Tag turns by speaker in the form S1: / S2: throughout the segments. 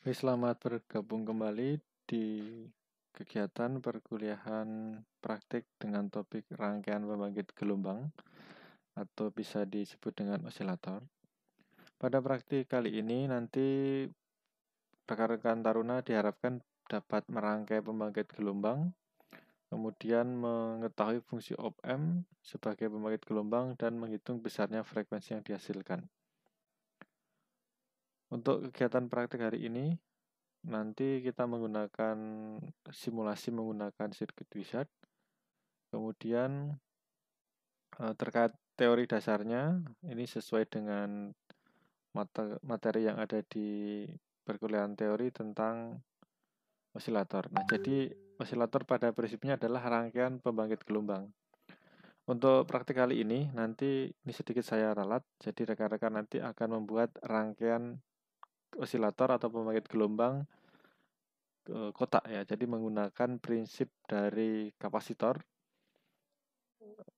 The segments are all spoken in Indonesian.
S1: Oke, selamat bergabung kembali di kegiatan perkuliahan praktik dengan topik rangkaian pembangkit gelombang atau bisa disebut dengan osilator. Pada praktik kali ini nanti rekan-rekan Taruna diharapkan dapat merangkai pembangkit gelombang, kemudian mengetahui fungsi op-amp sebagai pembangkit gelombang dan menghitung besarnya frekuensi yang dihasilkan. Untuk kegiatan praktik hari ini, nanti kita menggunakan simulasi menggunakan circuit wizard. Kemudian eh, terkait teori dasarnya, ini sesuai dengan materi yang ada di perkuliahan teori tentang osilator. Nah, jadi osilator pada prinsipnya adalah rangkaian pembangkit gelombang. Untuk praktik kali ini, nanti ini sedikit saya ralat, jadi rekan-rekan nanti akan membuat rangkaian osilator atau pembangkit gelombang kotak ya. Jadi menggunakan prinsip dari kapasitor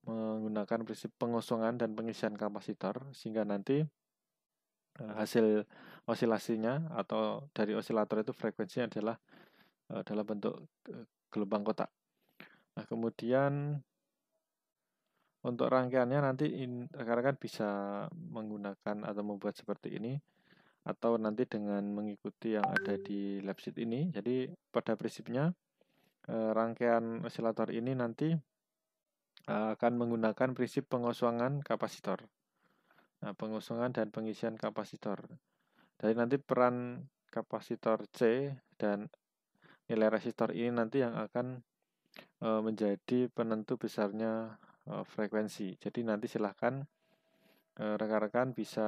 S1: menggunakan prinsip pengosongan dan pengisian kapasitor sehingga nanti eh, hasil osilasinya atau dari osilator itu frekuensinya adalah eh, dalam bentuk eh, gelombang kotak. Nah, kemudian untuk rangkaiannya nanti rekan-rekan bisa menggunakan atau membuat seperti ini atau nanti dengan mengikuti yang ada di lab sheet ini. Jadi pada prinsipnya eh, rangkaian osilator ini nanti eh, akan menggunakan prinsip pengosongan kapasitor. Nah, pengosongan dan pengisian kapasitor. Jadi nanti peran kapasitor C dan nilai resistor ini nanti yang akan eh, menjadi penentu besarnya eh, frekuensi. Jadi nanti silahkan eh, rekan-rekan bisa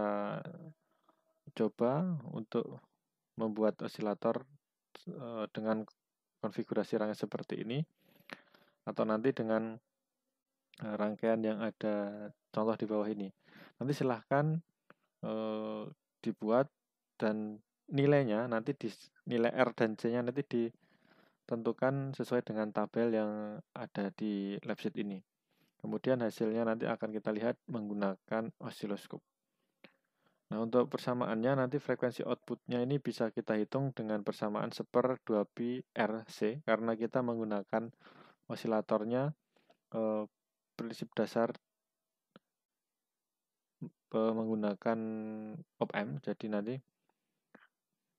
S1: coba untuk membuat osilator eh, dengan konfigurasi rangkaian seperti ini atau nanti dengan eh, rangkaian yang ada contoh di bawah ini. Nanti silahkan eh, dibuat dan nilainya nanti di nilai R dan C-nya nanti ditentukan sesuai dengan tabel yang ada di lab sheet ini. Kemudian hasilnya nanti akan kita lihat menggunakan osiloskop. Nah, untuk persamaannya nanti frekuensi outputnya ini bisa kita hitung dengan persamaan seper 2pi RC karena kita menggunakan osilatornya eh, prinsip dasar eh, menggunakan op-amp. Jadi nanti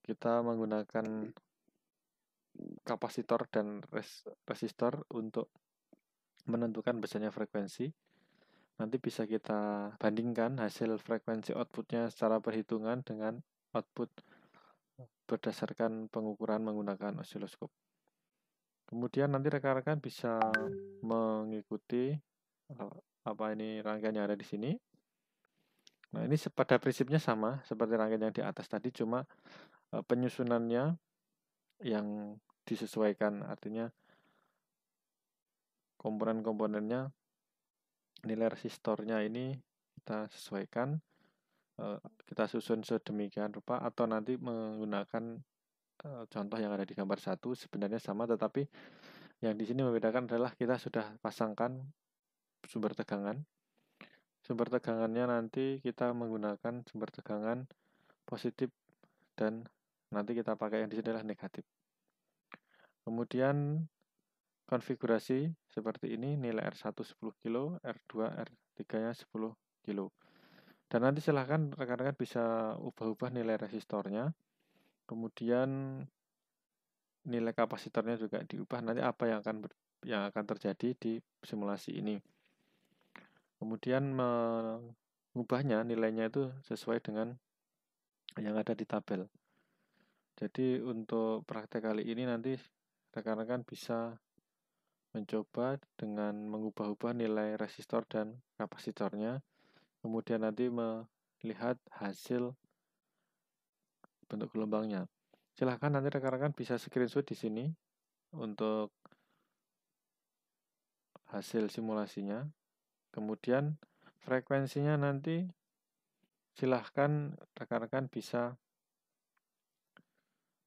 S1: kita menggunakan kapasitor dan res resistor untuk menentukan besarnya frekuensi nanti bisa kita bandingkan hasil frekuensi outputnya secara perhitungan dengan output berdasarkan pengukuran menggunakan osiloskop. Kemudian nanti rekan-rekan bisa mengikuti eh, apa ini rangkaian yang ada di sini. Nah, ini pada prinsipnya sama seperti rangkaian yang di atas tadi cuma eh, penyusunannya yang disesuaikan artinya komponen-komponennya nilai resistornya ini kita sesuaikan eh, kita susun sedemikian rupa atau nanti menggunakan eh, contoh yang ada di gambar satu sebenarnya sama tetapi yang di sini membedakan adalah kita sudah pasangkan sumber tegangan sumber tegangannya nanti kita menggunakan sumber tegangan positif dan nanti kita pakai yang di sini adalah negatif. Kemudian konfigurasi seperti ini nilai R1 10 kilo, R2, R3 nya 10 kilo. Dan nanti silahkan rekan-rekan bisa ubah-ubah nilai resistornya. Kemudian nilai kapasitornya juga diubah nanti apa yang akan yang akan terjadi di simulasi ini. Kemudian mengubahnya nilainya itu sesuai dengan yang ada di tabel. Jadi untuk praktek kali ini nanti rekan-rekan bisa mencoba dengan mengubah-ubah nilai resistor dan kapasitornya, kemudian nanti melihat hasil bentuk gelombangnya. Silahkan nanti rekan-rekan bisa screenshot di sini untuk hasil simulasinya. Kemudian frekuensinya nanti silahkan rekan-rekan bisa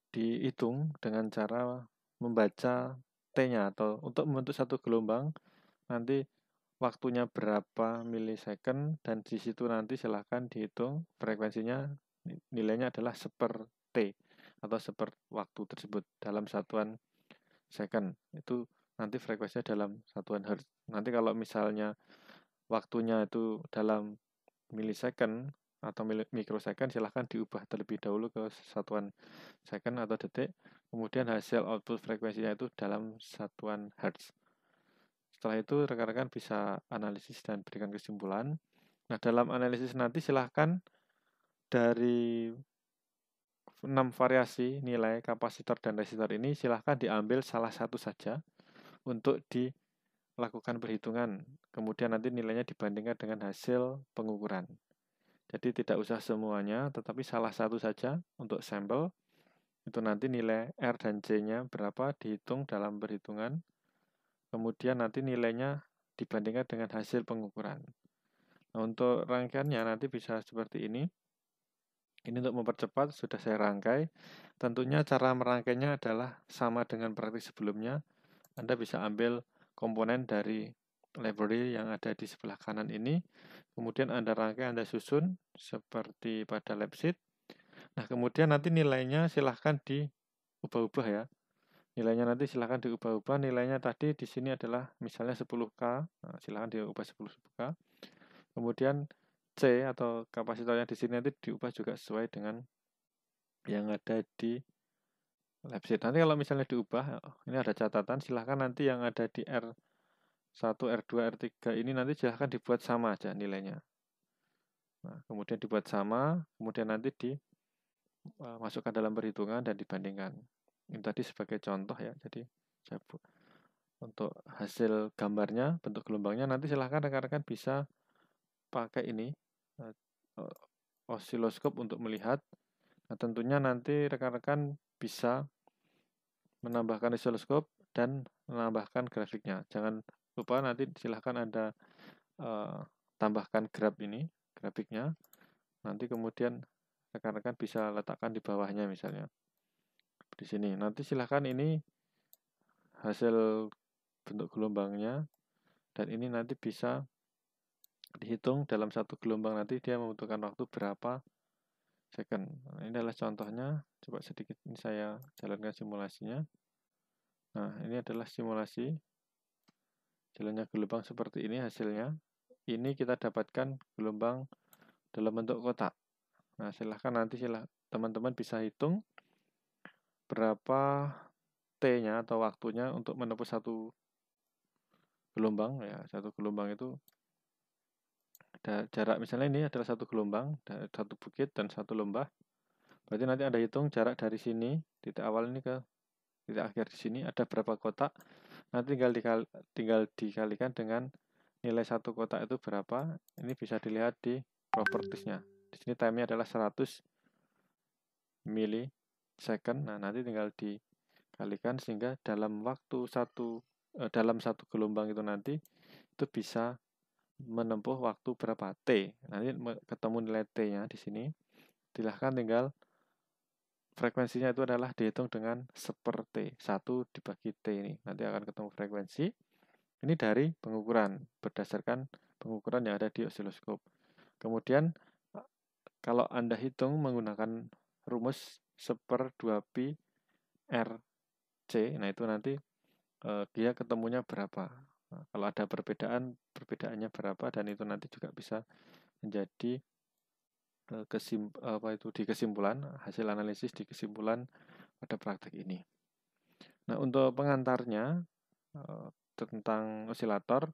S1: dihitung dengan cara membaca t-nya atau untuk membentuk satu gelombang nanti waktunya berapa milisecond dan di situ nanti silahkan dihitung frekuensinya nilainya adalah seper t atau seper waktu tersebut dalam satuan second itu nanti frekuensinya dalam satuan hertz nanti kalau misalnya waktunya itu dalam milisecond atau mikrosecond silahkan diubah terlebih dahulu ke satuan second atau detik kemudian hasil output frekuensinya itu dalam satuan hertz setelah itu rekan-rekan bisa analisis dan berikan kesimpulan nah dalam analisis nanti silahkan dari 6 variasi nilai kapasitor dan resistor ini silahkan diambil salah satu saja untuk dilakukan perhitungan kemudian nanti nilainya dibandingkan dengan hasil pengukuran jadi tidak usah semuanya, tetapi salah satu saja untuk sampel. Itu nanti nilai R dan C-nya berapa dihitung dalam perhitungan. Kemudian nanti nilainya dibandingkan dengan hasil pengukuran. Nah, untuk rangkaiannya nanti bisa seperti ini. Ini untuk mempercepat sudah saya rangkai. Tentunya cara merangkainya adalah sama dengan praktik sebelumnya. Anda bisa ambil komponen dari library yang ada di sebelah kanan ini Kemudian Anda rangkai, Anda susun seperti pada lab sheet. Nah, kemudian nanti nilainya silahkan diubah-ubah ya. Nilainya nanti silahkan diubah-ubah. Nilainya tadi di sini adalah misalnya 10K. Nah, silahkan diubah 10K. Kemudian C atau kapasitornya di sini nanti diubah juga sesuai dengan yang ada di lab sheet. Nanti kalau misalnya diubah, oh, ini ada catatan, silahkan nanti yang ada di R 1, R2, R3 ini nanti silahkan dibuat sama aja nilainya. Nah, kemudian dibuat sama, kemudian nanti dimasukkan e, dalam perhitungan dan dibandingkan. Ini tadi sebagai contoh ya, jadi saya buat untuk hasil gambarnya, bentuk gelombangnya nanti silahkan rekan-rekan bisa pakai ini e, e, osiloskop untuk melihat. Nah, tentunya nanti rekan-rekan bisa menambahkan osiloskop dan menambahkan grafiknya. Jangan lupa nanti silahkan Anda uh, tambahkan grab ini, grafiknya. Nanti kemudian rekan-rekan bisa letakkan di bawahnya misalnya. Di sini. Nanti silahkan ini hasil bentuk gelombangnya dan ini nanti bisa dihitung dalam satu gelombang nanti dia membutuhkan waktu berapa second. Nah, ini adalah contohnya. Coba sedikit ini saya jalankan simulasinya. Nah, ini adalah simulasi jalannya gelombang seperti ini hasilnya. Ini kita dapatkan gelombang dalam bentuk kotak. Nah, silahkan nanti silahkan teman-teman bisa hitung berapa T-nya atau waktunya untuk menembus satu gelombang ya satu gelombang itu jarak misalnya ini adalah satu gelombang satu bukit dan satu lembah berarti nanti ada hitung jarak dari sini titik awal ini ke titik akhir di sini ada berapa kotak Nanti tinggal, dikali, tinggal dikalikan dengan nilai satu kotak itu berapa. Ini bisa dilihat di propertiesnya. Di sini time-nya adalah 100 second Nah, nanti tinggal dikalikan sehingga dalam waktu satu eh, dalam satu gelombang itu nanti itu bisa menempuh waktu berapa T. Nanti ketemu nilai T-nya di sini. Silahkan tinggal frekuensinya itu adalah dihitung dengan seperti satu dibagi T ini. Nanti akan ketemu frekuensi. Ini dari pengukuran, berdasarkan pengukuran yang ada di osiloskop. Kemudian, kalau Anda hitung menggunakan rumus seper 2pi R C, nah itu nanti e, dia ketemunya berapa. Nah, kalau ada perbedaan, perbedaannya berapa, dan itu nanti juga bisa menjadi Eh, kesim apa itu di kesimpulan hasil analisis di kesimpulan pada praktek ini. Nah untuk pengantarnya eh, tentang osilator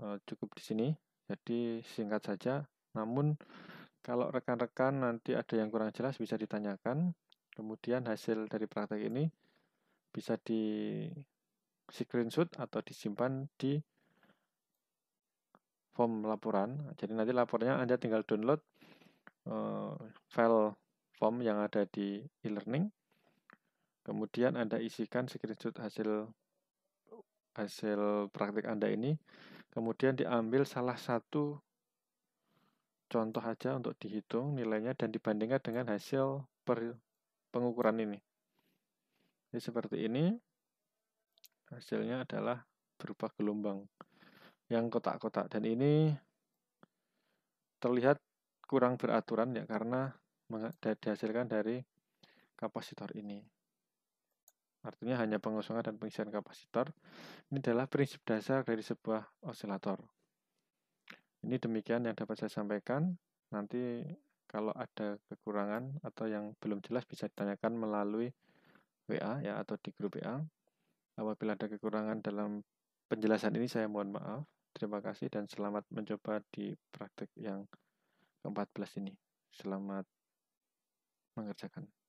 S1: eh, cukup di sini. Jadi singkat saja. Namun kalau rekan-rekan nanti ada yang kurang jelas bisa ditanyakan. Kemudian hasil dari praktek ini bisa di screenshot atau disimpan di form laporan. Jadi nanti laporannya Anda tinggal download uh, file form yang ada di e-learning. Kemudian Anda isikan screenshot hasil hasil praktik Anda ini. Kemudian diambil salah satu contoh aja untuk dihitung nilainya dan dibandingkan dengan hasil per pengukuran ini. Jadi seperti ini. Hasilnya adalah berupa gelombang yang kotak-kotak dan ini terlihat kurang beraturan ya karena dihasilkan dari kapasitor ini. Artinya hanya pengosongan dan pengisian kapasitor. Ini adalah prinsip dasar dari sebuah osilator. Ini demikian yang dapat saya sampaikan. Nanti kalau ada kekurangan atau yang belum jelas bisa ditanyakan melalui WA ya atau di grup WA. Apabila ada kekurangan dalam penjelasan ini saya mohon maaf. Terima kasih dan selamat mencoba di praktik yang ke belas ini. Selamat mengerjakan.